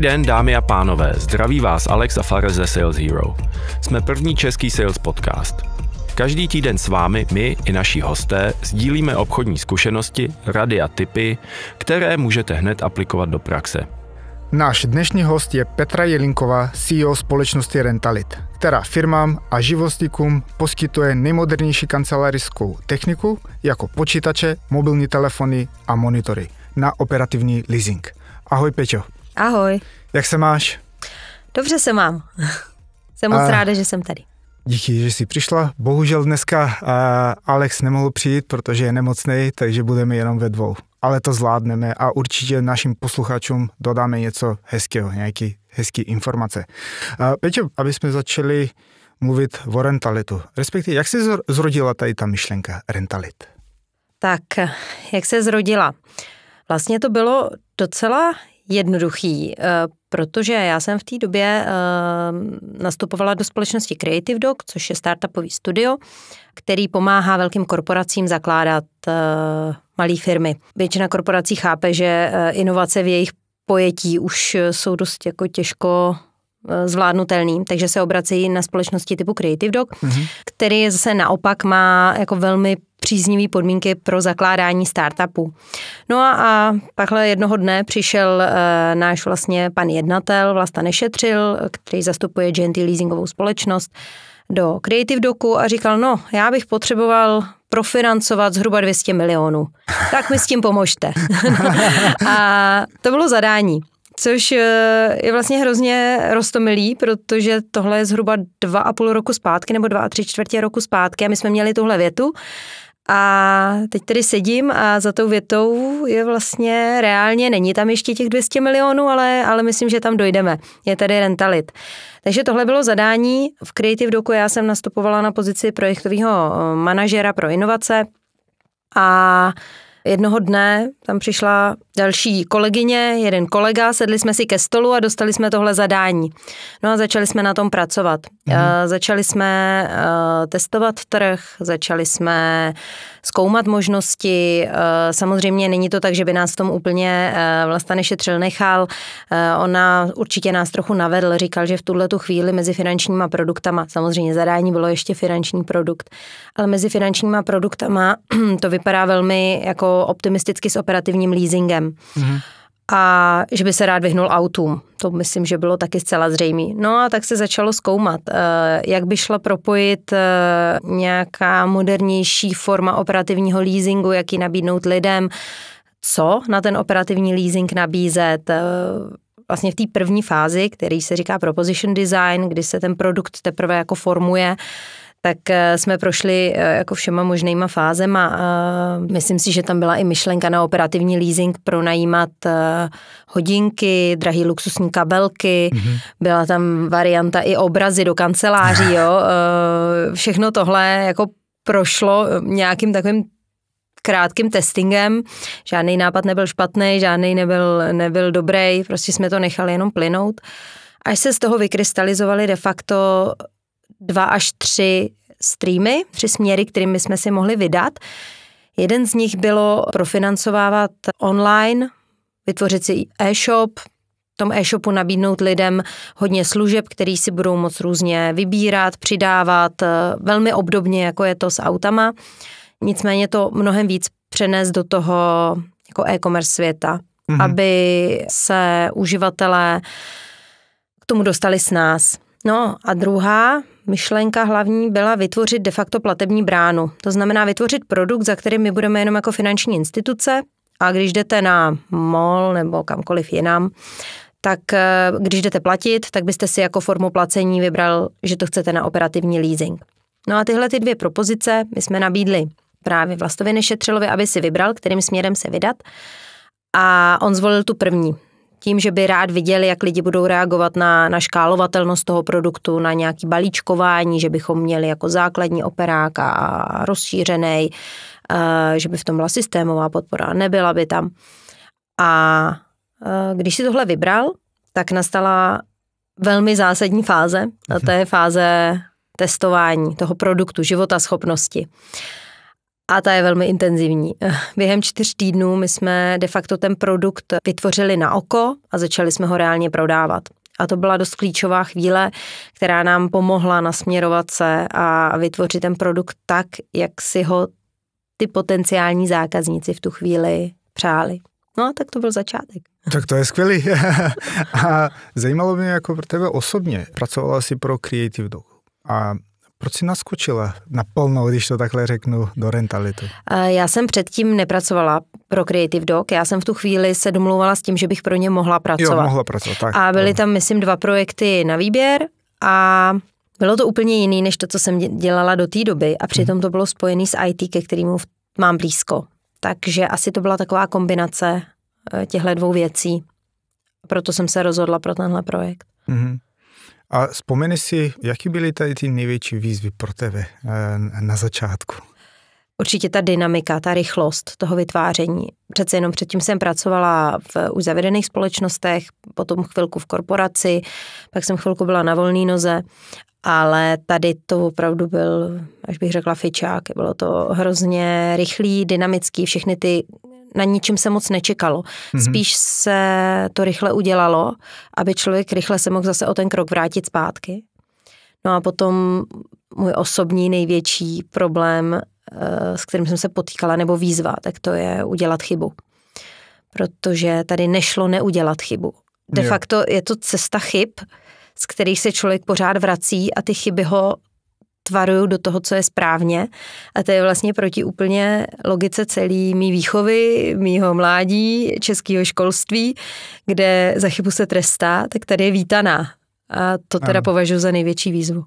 den, dámy a pánové, zdraví vás Alex a Fares ze Sales Hero. Jsme první český sales podcast. Každý týden s vámi my i naši hosté sdílíme obchodní zkušenosti, rady a tipy, které můžete hned aplikovat do praxe. Náš dnešní host je Petra Jelinková, CEO společnosti Rentalit, která firmám a živostníkům poskytuje nejmodernější kancelářskou techniku jako počítače, mobilní telefony a monitory na operativní leasing. Ahoj Peťo. Ahoj. Jak se máš? Dobře se mám. jsem moc a... ráda, že jsem tady. Díky, že jsi přišla. Bohužel dneska uh, Alex nemohl přijít, protože je nemocný, takže budeme jenom ve dvou. Ale to zvládneme a určitě našim posluchačům dodáme něco hezkého, nějaké hezké informace. Uh, Peťo, aby jsme začali mluvit o rentalitu. Respektive, jak se zrodila tady ta myšlenka rentalit? Tak, jak se zrodila? Vlastně to bylo docela jednoduchý, eh, protože já jsem v té době eh, nastupovala do společnosti Creative Doc, což je startupový studio, který pomáhá velkým korporacím zakládat eh, malé firmy. Většina korporací chápe, že inovace v jejich pojetí už jsou dost jako těžko Eh, zvládnutelný, takže se obracejí na společnosti typu Creative Dog, mm-hmm. který zase naopak má jako velmi příznivé podmínky pro zakládání startupu. No a, a takhle jednoho dne přišel e, náš vlastně pan jednatel, vlastně Nešetřil, který zastupuje GNT leasingovou společnost, do Creative Doku a říkal, no, já bych potřeboval profinancovat zhruba 200 milionů. Tak mi s tím pomožte. a to bylo zadání což eh, je vlastně hrozně roztomilý, protože tohle je zhruba dva a půl roku zpátky nebo dva a tři čtvrtě roku zpátky a my jsme měli tuhle větu a teď tedy sedím a za tou větou je vlastně reálně, není tam ještě těch 200 milionů, ale, ale myslím, že tam dojdeme. Je tady rentalit. Takže tohle bylo zadání. V Creative Doku já jsem nastupovala na pozici projektového eh, manažera pro inovace a Jednoho dne tam přišla další kolegyně, jeden kolega, sedli jsme si ke stolu a dostali jsme tohle zadání. No a začali jsme na tom pracovat. Mhm. Eh, začali jsme eh, testovat trh, začali jsme zkoumat možnosti. Eh, samozřejmě není to tak, že by nás v tom úplně vlastně nešetřil nechal. Eh, ona určitě nás trochu navedl, říkal, že v tuhle tu chvíli mezi finančníma produktama, samozřejmě zadání bylo ještě finanční produkt, ale mezi finančníma produktama to vypadá velmi jako optimisticky s operativním leasingem. Mm-hmm a že by se rád vyhnul autům. To myslím, že bylo taky zcela zřejmé. No a tak se začalo zkoumat, eh, jak by šla propojit eh, nějaká modernější forma operativního leasingu, jak ji nabídnout lidem, co na ten operativní leasing nabízet, eh, vlastně v té první fázi, který se říká proposition design, kdy se ten produkt teprve jako formuje, tak eh, jsme prošli eh, jako všema možnýma fázema. A eh, myslím si, že tam byla i myšlenka na operativní leasing pro hodinky, drahý luxusní kabelky, mm-hmm. byla tam varianta i obrazy do kanceláří, jo. Všechno tohle jako prošlo nějakým takovým krátkým testingem. Žádný nápad nebyl špatný, žádný nebyl, nebyl dobrý, prostě jsme to nechali jenom plynout. Až se z toho vykrystalizovaly de facto dva až tři streamy, tři směry, kterými jsme si mohli vydat. Jeden z nich bylo profinancovávat online, vytvořit si e-shop, tom e-shopu nabídnout lidem hodně služeb, který si budou moc různě vybírat, přidávat, eh, velmi obdobně, jako je to s autama. Nicméně to mnohem víc přenést do toho jako e-commerce světa, mm-hmm. aby se uživatelé k tomu dostali s nás. No a druhá myšlenka hlavní byla vytvořit de facto platební bránu. To znamená vytvořit produkt, za který my budeme jenom jako finanční instituce a když jdete na mall nebo kamkoliv jinam, tak eh, když jdete platit, tak byste si jako formu placení vybral, že to chcete na operativní leasing. No a tyhle ty dvě propozice my jsme nabídli právě Vlastovi Nešetřilovi, aby si vybral, kterým směrem se vydat. A on zvolil tu první tím, že by rád viděli, jak lidi budou reagovat na, na škálovatelnost toho produktu, na nějaký balíčkování, že bychom měli jako základní operák a rozšířený, eh, že by v tom byla systémová podpora, nebyla by tam. A eh, když si tohle vybral, tak nastala velmi zásadní fáze, a to je fáze testování toho produktu, života schopnosti. Uh, a ta je velmi intenzivní. Během čtyř týdnů my jsme de facto ten produkt vytvořili na oko a začali jsme ho reálně prodávat. A to byla dost klíčová chvíle, která nám pomohla nasměrovat se a vytvořit ten produkt tak, jak si ho ty potenciální zákazníci v tu chvíli přáli. No a tak to byl začátek. Tak to je skvělý. a zajímalo mě jako pro tebe osobně. Pracovala jsi pro Creative Dog. A proč jsi naskočila naplno, když to takhle řeknu, do rentality? Já jsem předtím nepracovala pro Creative Dog. Já jsem v tu chvíli se domluvala s tím, že bych pro ně mohla pracovat. Jo, mohla pracovat, tak. A byly tam, myslím, dva projekty na výběr a bylo to úplně jiný, než to, co jsem dělala do té doby a přitom mhm. to bylo spojené s IT, ke kterému mám blízko. Takže asi to byla taková kombinace eh, těchto dvou věcí. Proto jsem se rozhodla pro tenhle projekt. Mm-hmm. A vzpomene si, jaký byly tady ty největší výzvy pro tebe eh, na začátku? Určitě ta dynamika, ta rychlost toho vytváření. Přece jenom předtím jsem pracovala v už zavedených společnostech, potom chvilku v korporaci, pak jsem chvilku byla na volné noze, ale tady to opravdu byl, až bych řekla, fičák. Bylo to hrozně rychlý, dynamický, všechny ty na ničem se moc nečekalo. Mm-hmm. Spíš se to rychle udělalo, aby člověk rychle se mohl zase o ten krok vrátit zpátky. No a potom můj osobní největší problém, eh, s kterým jsem se potýkala, nebo výzva, tak to je udělat chybu. Protože tady nešlo neudělat chybu. De facto je to cesta chyb, z kterých se člověk pořád vrací a ty chyby ho tvaruju do toho, co je správně. A to je vlastně proti úplně logice celý mý výchovy, mýho mládí, českého školství, kde za chybu se trestá, tak tady je vítaná. A to teda považuji za největší výzvu.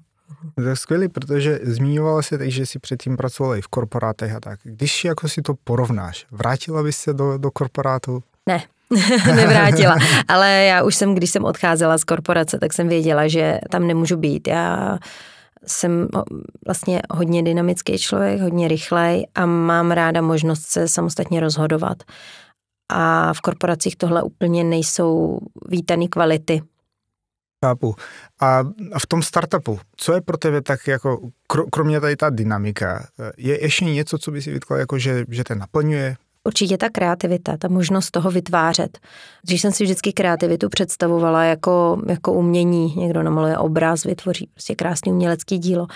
To je protože zmiňovala se teď, že si předtím pracovala i v korporátech a tak. Když jako si to porovnáš, vrátila bys se do, do korporátu? Ne. nevrátila. Ale já už jsem, když jsem odcházela z korporace, tak jsem věděla, že tam nemůžu být. Já jsem vlastně hodně dynamický člověk, hodně rychlej a mám ráda možnost se samostatně rozhodovat. A v korporacích tohle úplně nejsou vítané kvality. Chápu. A, v tom startupu, co je pro tebe tak jako, kromě tady ta dynamika, je ještě něco, co by si vytkla, jako že, že te naplňuje, určitě ta kreativita, ta možnost toho vytvářet. Když jsem si vždycky kreativitu představovala jako, jako umění, někdo namaluje obraz, vytvoří prostě krásný umělecký dílo,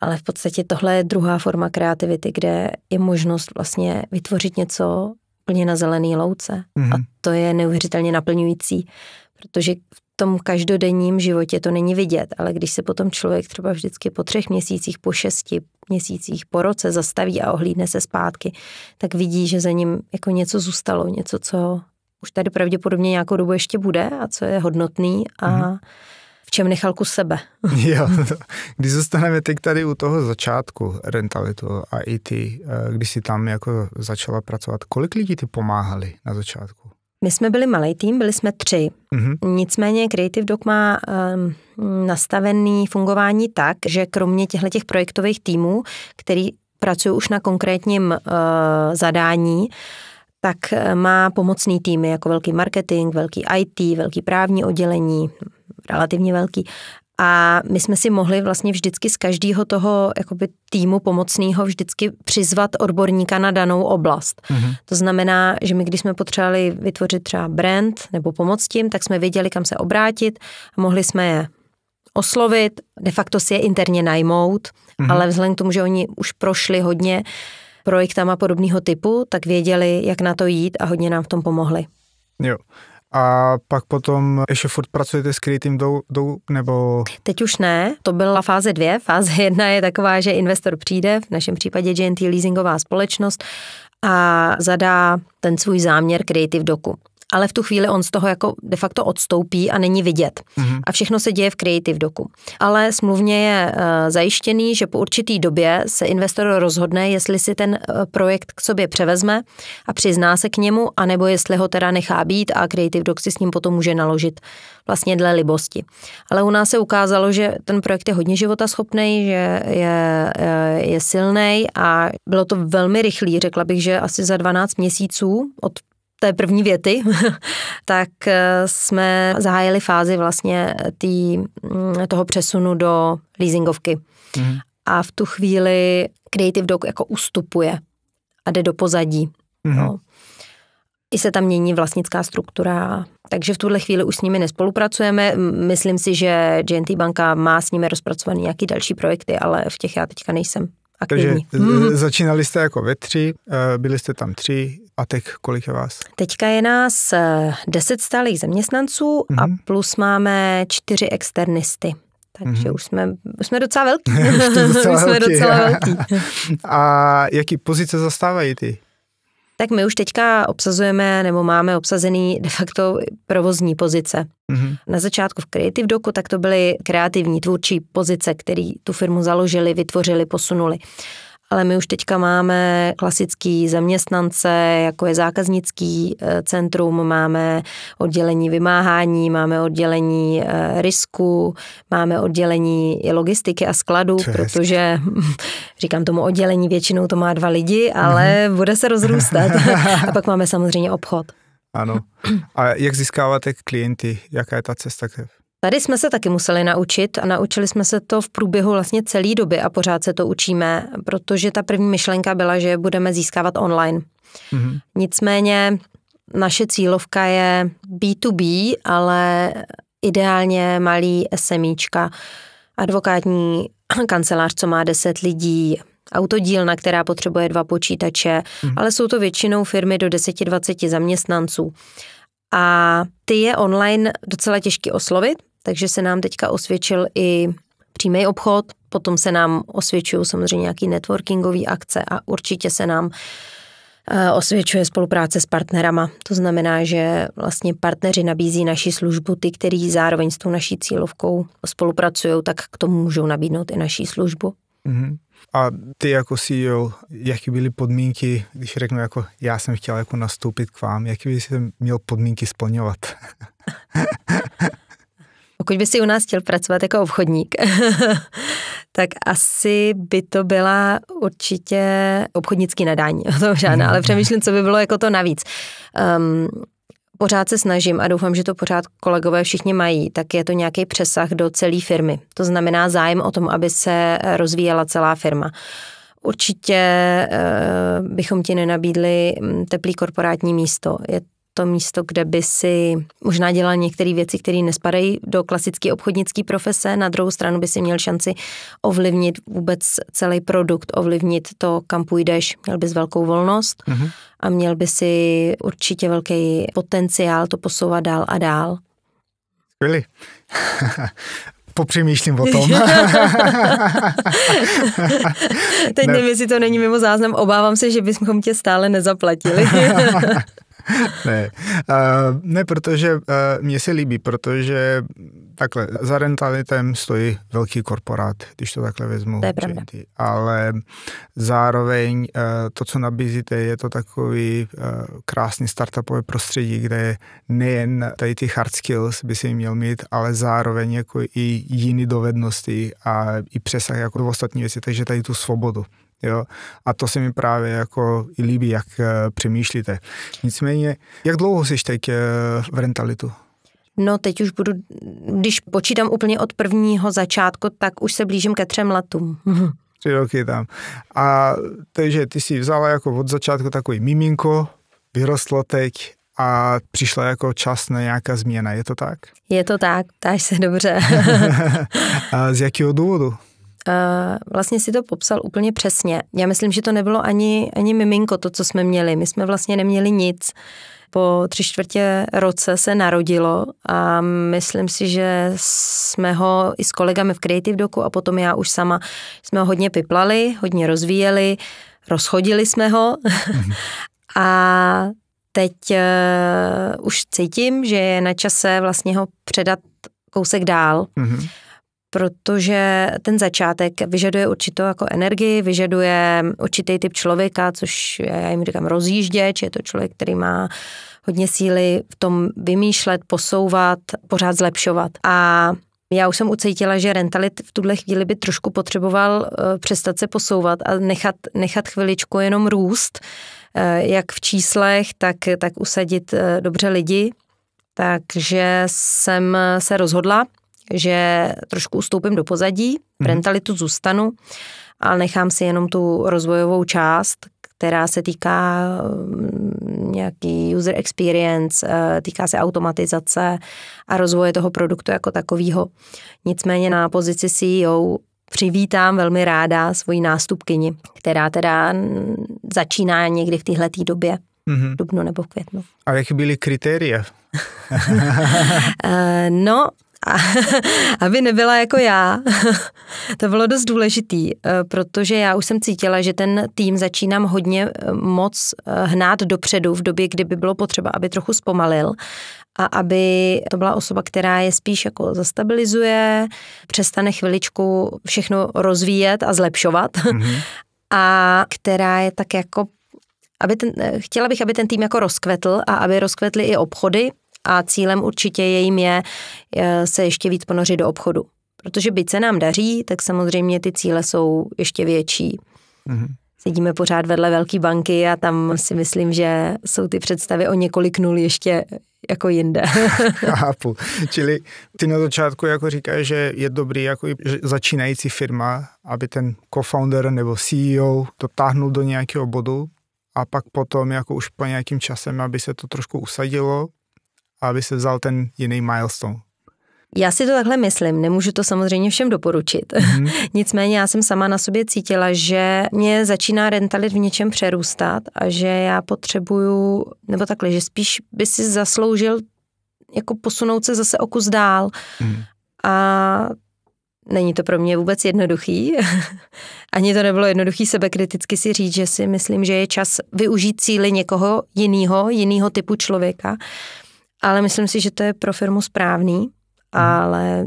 ale v podstatě tohle je druhá forma kreativity, kde je možnost vlastně vytvořit něco plně na zelený louce. Mm-hmm. A mhm. to je neuvěřitelně naplňující, protože v tom každodenním životě to není vidět, ale když se potom člověk třeba vždycky po třech měsících, po šesti měsících, po roce zastaví a ohlídne se zpátky, tak vidí, že za ním jako něco zůstalo, něco, co už tady pravděpodobně nějakou dobu ještě bude a co je hodnotný a mhm. v čem nechal kus sebe. jo, když zůstaneme teď tady u toho začátku rentalitu a i ty, eh, když jsi tam jako začala pracovat, kolik lidí ty pomáhali na začátku? My jsme byli malý tým, byli jsme tři. Mm-hmm. Nicméně Creative Doc má um, nastavený fungování tak, že kromě těchto projektových týmů, který pracují už na konkrétním uh, zadání, tak eh, má pomocný týmy jako velký marketing, velký IT, velký právní oddělení, relativně velký a my jsme si mohli vlastně vždycky z každého toho jakoby, týmu pomocného vždycky přizvat odborníka na danou oblast. Mm-hmm. To znamená, že my, když jsme potřebovali vytvořit třeba brand nebo pomoc tím, tak jsme věděli, kam se obrátit a mohli jsme je oslovit, de facto si je interně najmout, mm-hmm. ale vzhledem k tomu, že oni už prošli hodně projektama podobného typu, tak věděli, jak na to jít a hodně nám v tom pomohli. Jo a pak potom ještě furt pracujete s Creative dou, do, nebo... Teď už ne, to byla fáze dvě. Fáze jedna je taková, že investor přijde, v našem případě GNT leasingová společnost, a zadá ten svůj záměr Creative Doku ale v tu chvíli on z toho jako de facto odstoupí a není vidět. Mm-hmm. A všechno se děje v Creative Doku. Ale smluvně je eh, zajištěný, že po určitý době se investor rozhodne, jestli si ten eh, projekt k sobě převezme a přizná se k němu, anebo jestli ho teda nechá být a Creative Doc si s ním potom může naložit vlastně dle libosti. Ale u nás se ukázalo, že ten projekt je hodně životaschopný, že je, eh, je, je silný a bylo to velmi rychlý. Řekla bych, že asi za 12 měsíců od té první věty, tak eh, jsme zahájili fázi vlastně tý, mm, toho přesunu do leasingovky. Mm. A v tu chvíli Creative Dog jako ustupuje a jde do pozadí. Mm. No. I se tam mění vlastnická struktura. Takže v tuhle chvíli už s nimi nespolupracujeme. Myslím si, že GNT banka má s nimi rozpracované nějaké další projekty, ale v těch já teďka nejsem aktivní. Takže mm-hmm. začínali jste jako ve tři, eh, byli jste tam tři a teď kolik je vás? Teďka je nás eh, deset stálých zaměstnanců mm-hmm. a mhm. plus máme čtyři externisty. Takže mm-hmm. už, jsme, už jsme docela velký. už, jsme docela velký. a jaký pozice zastávají ty tak my už teďka obsazujeme nebo máme obsazený de facto provozní pozice. Mm-hmm. Na začátku v Creative Doku, tak to byly kreativní, tvůrčí pozice, které tu firmu založili, vytvořili, posunuli ale my už teďka máme klasický zaměstnance, jako je zákaznický eh, centrum, máme oddělení vymáhání, máme oddělení eh, risku, máme oddělení logistiky a skladu, Cest. protože říkám tomu oddělení, většinou to má dva lidi, ale mm-hmm. bude se rozrůstat. a pak máme samozřejmě obchod. Ano. A jak získáváte klienty? Jaká je ta cesta? Kev? Tady jsme se taky museli naučit a naučili jsme se to v průběhu vlastně celé doby a pořád se to učíme, protože ta první myšlenka byla, že budeme získávat online. Mm-hmm. Nicméně naše cílovka je B2B, ale ideálně malý SMIčka, advokátní kancelář, co má 10 lidí, autodílna, která potřebuje dva počítače, mm-hmm. ale jsou to většinou firmy do 10-20 zaměstnanců. A ty je online docela těžký oslovit, takže se nám teďka osvědčil i přímý obchod, potom se nám osvědčují samozřejmě nějaký networkingové akce a určitě se nám eh, osvědčuje spolupráce s partnerama. To znamená, že vlastně partneři nabízí naši službu, ty, kteří zároveň s tou naší cílovkou spolupracují, tak k tomu můžou nabídnout i naší službu. Mm-hmm. A ty jako CEO, jaké byly podmínky, když řeknu jako já jsem chtěl jako nastoupit k vám, jaké by jsi měl podmínky splňovat? Pokud by si u nás chtěl pracovat jako obchodník, tak asi by to byla určitě obchodnický nadání, to žádná, ale přemýšlím, co by bylo jako to navíc. Um, pořád se snažím a doufám, že to pořád kolegové všichni mají, tak je to nějaký přesah do celé firmy. To znamená zájem o tom, aby se rozvíjela celá firma. Určitě eh, bychom ti nenabídli hm, teplý korporátní místo. Je to místo, kde by si možná dělal některé věci, které nespadají do klasické obchodnické profese, na druhou stranu by si měl šanci ovlivnit vůbec celý produkt, ovlivnit to, kam půjdeš, měl bys velkou volnost mm-hmm. a měl by si určitě velký potenciál to posouvat dál a dál. Skvělý. popřemýšlím o tom. Teď ne. nevím, jestli to není mimo záznam, obávám se, že bychom tě stále nezaplatili. ne. Uh, ne, protože uh, mě se líbí, protože takhle, za rentalitem stojí velký korporát, když to takhle vezmu. To je pravda. Ale zároveň uh, to, co nabízíte, je to takový uh, krásný startupové prostředí, kde nejen tady ty hard skills by si měl mít, ale zároveň jako i jiné dovednosti a i přesah jako do ostatní věci, takže tady tu svobodu Jo? A to se mi právě jako i líbí, jak eh, přemýšlíte. Nicméně, jak dlouho jsi teď eh, v rentalitu? No teď už budu, když počítám úplně od prvního začátku, tak už se blížím ke třem letům. Tři roky tam. A takže ty si vzala jako od začátku takový miminko, vyrostlo teď a přišla jako čas na nějaká změna, je to tak? Je to tak, ptáš se dobře. a z jakého důvodu? Eh, vlastně si to popsal úplně přesně. Já myslím, že to nebylo ani, ani miminko, to, co jsme měli. My jsme vlastně neměli nic. Po tři čtvrtě roce se narodilo a myslím si, že jsme ho i s kolegami v Creative Doku a potom já už sama jsme ho hodně piplali, hodně rozvíjeli, rozchodili jsme ho mhm. a teď uh, už cítím, že je na čase vlastně ho předat kousek dál. Mm-hmm protože ten začátek vyžaduje určitou jako energii, vyžaduje určitý typ člověka, což já jim říkám rozjížděč, je to člověk, který má hodně síly v tom vymýšlet, posouvat, pořád zlepšovat. A já už jsem ucítila, že rentalit v tuhle chvíli by trošku potřeboval uh, přestat se posouvat a nechat, nechat chviličku jenom růst, uh, jak v číslech, tak, tak usadit uh, dobře lidi. Takže jsem se rozhodla, že trošku ustoupím do pozadí, v mhm. rentalitu zůstanu a nechám si jenom tu rozvojovou část, která se týká mm, nějaký user experience, eh, týká se automatizace a rozvoje toho produktu jako takového. Nicméně na pozici CEO přivítám velmi ráda svoji nástupkyni, která teda mm, začíná někdy v téhle době, mm-hmm. dubnu nebo v květnu. A jak byly kritéria? Eh, no, a, aby nebyla jako já. to bylo dost důležitý, eh, protože já už jsem cítila, že ten tým začínám hodně eh, moc eh, hnát dopředu v době, kdyby bylo potřeba, aby trochu zpomalil a aby to byla osoba, která je spíš jako zastabilizuje, přestane chviličku všechno rozvíjet a zlepšovat mm-hmm. a která je tak jako aby ten, chtěla bych, aby ten tým jako rozkvetl a aby rozkvetly i obchody, a cílem určitě jejím je eh, se ještě víc ponořit do obchodu. Protože byť se nám daří, tak samozřejmě ty cíle jsou ještě větší. Mm-hmm. Sedíme pořád vedle velké banky a tam si myslím, že jsou ty představy o několik nul ještě jako jinde. Chápu. Čili ty na začátku jako říkáš, že je dobrý jako začínající firma, aby ten co-founder nebo CEO to táhnul do nějakého bodu a pak potom jako už po nějakým časem, aby se to trošku usadilo aby se vzal ten jiný milestone. Já si to takhle myslím, nemůžu to samozřejmě všem doporučit. Mm. Nicméně já jsem sama na sobě cítila, že mě začíná rentalit v něčem přerůstat a že já potřebuju, nebo takhle, že spíš by si zasloužil jako posunout se zase o kus dál. Mm. A není to pro mě vůbec jednoduchý. Ani to nebylo jednoduchý sebekriticky si říct, že si myslím, že je čas využít cíly někoho jiného, jiného typu člověka. Ale myslím si, že to je pro firmu správný, mhm. ale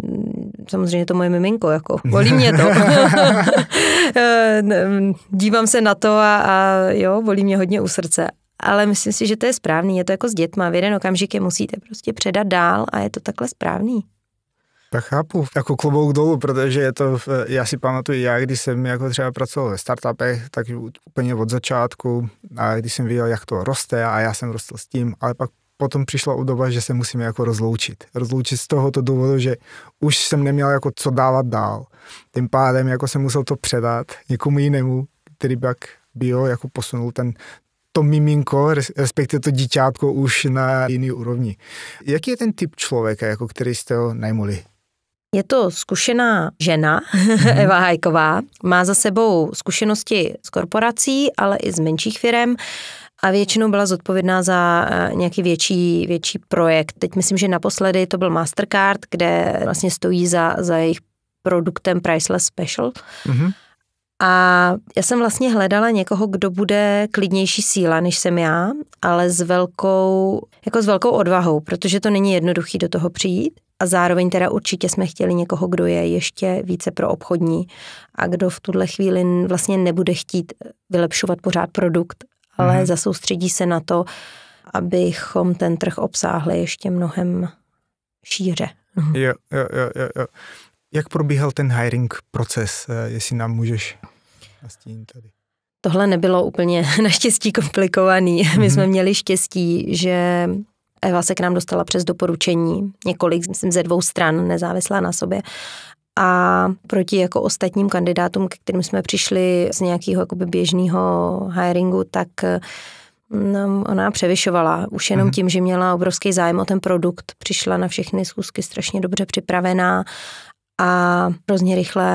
samozřejmě to moje miminko, jako volí mě to. Dívám se na to a, a jo, volí mě hodně u srdce. Ale myslím si, že to je správný, je to jako s dětma, v jeden okamžik je musíte prostě předat dál a je to takhle správný. Tak chápu, jako klobouk dolů, protože je to, já si pamatuju, já když jsem jako třeba pracoval ve startupech, tak úplně od začátku, a když jsem viděl, jak to roste a já jsem rostl s tím, ale pak potom přišla u doba, že se musíme jako rozloučit. Rozloučit z tohoto důvodu, že už jsem neměl jako co dávat dál. Tím pádem jako jsem musel to předat někomu jinému, který pak bio jako posunul ten to miminko, respektive to dítětko už na jiný úrovni. Jaký je ten typ člověka, jako který jste ho najmuli? Je to zkušená žena, mhm. Eva Hajková. Má za sebou zkušenosti z korporací, ale i z menších firm a většinou byla zodpovědná za eh, nějaký větší, větší projekt. Teď myslím, že naposledy to byl Mastercard, kde vlastně stojí za, za jejich produktem Priceless Special. Mm-hmm. A já jsem vlastně hledala někoho, kdo bude klidnější síla, než jsem já, ale s velkou, jako s velkou odvahou, protože to není jednoduchý do toho přijít. A zároveň teda určitě jsme chtěli někoho, kdo je ještě více pro obchodní a kdo v tuhle chvíli vlastně nebude chtít vylepšovat pořád produkt, ale hmm. zasoustředí se na to, abychom ten trh obsáhli ještě mnohem šíře. Mhm. Jo, jo, jo, jo. Jak probíhal ten hiring proces, eh, jestli nám můžeš nastínit tady? Tohle nebylo úplně naštěstí komplikovaný. My mhm. jsme měli štěstí, že Eva se k nám dostala přes doporučení, několik ze dvou stran, nezávislá na sobě a proti jako ostatním kandidátům, ke kterým jsme přišli z nějakého jakoby běžného hiringu, tak No, ona převyšovala už jenom mhm. tím, že měla obrovský zájem o ten produkt, přišla na všechny schůzky strašně dobře připravená a hrozně rychle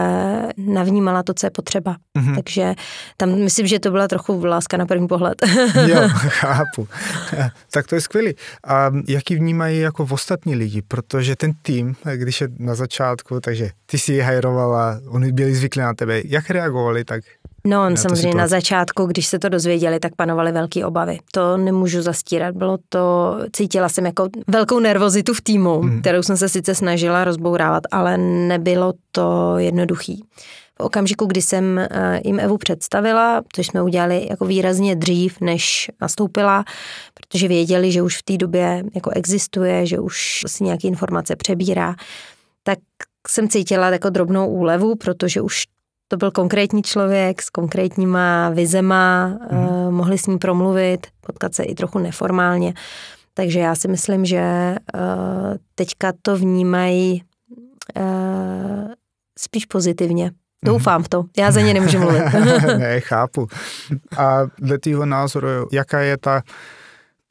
navnímala to, co je potřeba. Mm-hmm. Takže tam myslím, že to byla trochu láska na první pohled. jo, chápu. tak to je skvělý. A jaký vnímají jako v ostatní lidi? Protože ten tým, když je na začátku, takže ty si je hajrovala, oni byli zvyklí na tebe. Jak reagovali tak? No, on na samozřejmě na začátku, když se to dozvěděli, tak panovaly velké obavy. To nemůžu zastírat. Bylo to, cítila jsem jako velkou nervozitu v týmu, hmm. kterou jsem se sice snažila rozbourávat, ale nebylo to jednoduchý. V okamžiku, kdy jsem eh, jim Evu představila, což jsme udělali jako výrazně dřív, než nastoupila, protože věděli, že už v té době jako existuje, že už si nějaké informace přebírá, tak jsem cítila jako drobnou úlevu, protože už to byl konkrétní člověk s konkrétníma vizema, mm. mohli s ním promluvit, potkat se i trochu neformálně. Takže já si myslím, že eh, teďka to vnímají eh, spíš pozitivně. Mhm. Doufám v to. Já za ně nemůžu mluvit. ne, chápu. A dle tvého názoru, jaká je ta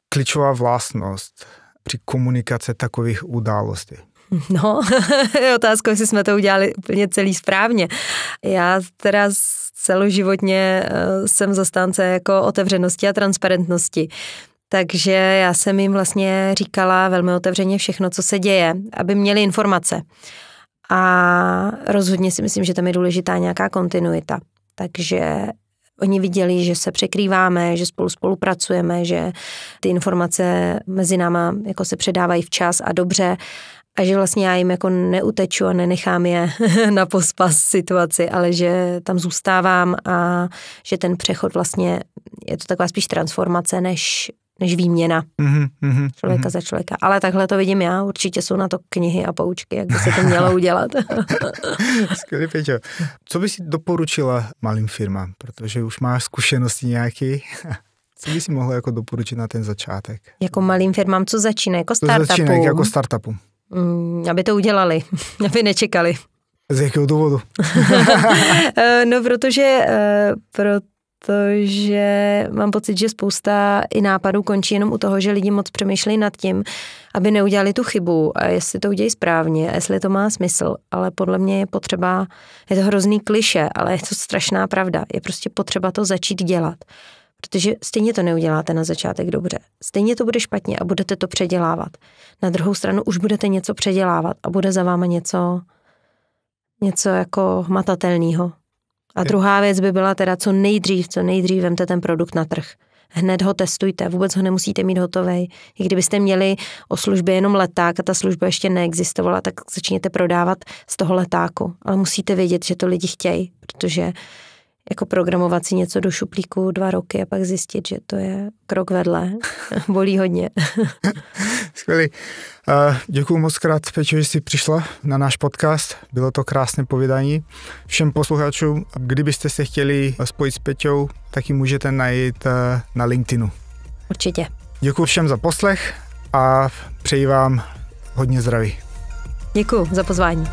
klíčová vlastnost při komunikaci takových událostí? No, je otázka, jestli jsme to udělali úplně celý správně. Já teda celoživotně eh, jsem zastánce jako otevřenosti a transparentnosti. Takže já jsem jim vlastně říkala velmi otevřeně všechno, co se děje, aby měli informace. A rozhodně si myslím, že tam je důležitá nějaká kontinuita. Takže oni viděli, že se překrýváme, že spolu spolupracujeme, že ty informace mezi náma jako se předávají včas a dobře a že vlastně já jim jako neuteču a nenechám je na pospas situaci, ale že tam zůstávám a že ten přechod vlastně je to taková spíš transformace než než výměna mm-hmm, mm-hmm, člověka mm-hmm. za člověka. Ale takhle to vidím já, určitě jsou na to knihy a poučky, jak by se to mělo udělat. Skvělý, Peťo. Co bys doporučila malým firmám, protože už máš zkušenosti nějaký? Co by si mohla jako doporučit na ten začátek? Jako malým firmám, co začíná? Jako, jako startupům? jako startupu. Mm, aby to udělali, aby nečekali. Z jakého důvodu? Eh, no, protože, eh, protože mám pocit, že spousta i nápadů končí jenom u toho, že lidi moc přemýšlejí nad tím, aby neudělali tu chybu a jestli to udělají správně a jestli to má smysl. Ale podle mě je potřeba, je to hrozný kliše, ale je to strašná pravda. Je prostě potřeba to začít dělat. Protože stejně to neuděláte na začátek dobře. Stejně to bude špatně a budete to předělávat. Na druhou stranu už budete něco předělávat a bude za váma něco, něco jako hmatatelného. A druhá věc by byla teda co nejdřív, co nejdřív vemte ten produkt na trh. Hned ho testujte, vůbec ho nemusíte mít hotový. I kdybyste měli o službě jenom leták a ta služba ještě neexistovala, tak začněte prodávat z toho letáku. Ale musíte vědět, že to lidi chtějí, protože jako programovat si něco do šuplíku dva roky a pak zjistit, že to je krok vedle. Bolí hodně. Skvělý. Uh, děkuji moc krát, Pečo, že jsi přišla na náš podcast. Bylo to krásné povídání. Všem posluchačům, kdybyste se chtěli spojit s Peťou, taky můžete najít uh, na LinkedInu. Určitě. Děkuji všem za poslech a přeji vám hodně zdraví. Děkuji za pozvání.